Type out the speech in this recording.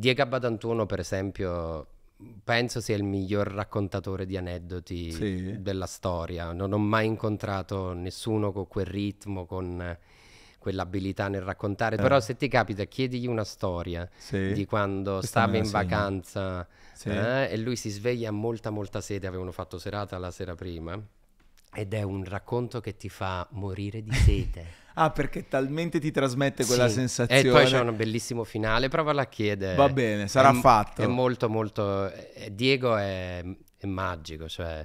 Diego Abadantuono, per esempio, penso sia il miglior raccontatore di aneddoti sì. della storia. Non ho mai incontrato nessuno con quel ritmo, con quell'abilità nel raccontare. Eh. Però se ti capita, chiedigli una storia sì. di quando stava in vacanza sì. eh, e lui si sveglia a molta, molta sete. Avevano fatto serata la sera prima. Ed è un racconto che ti fa morire di sete. Ah, perché talmente ti trasmette quella sì. sensazione. E poi c'è un bellissimo finale, provala a chiedere. Va bene, sarà è, fatto. È molto, molto... Eh, Diego è, è magico, cioè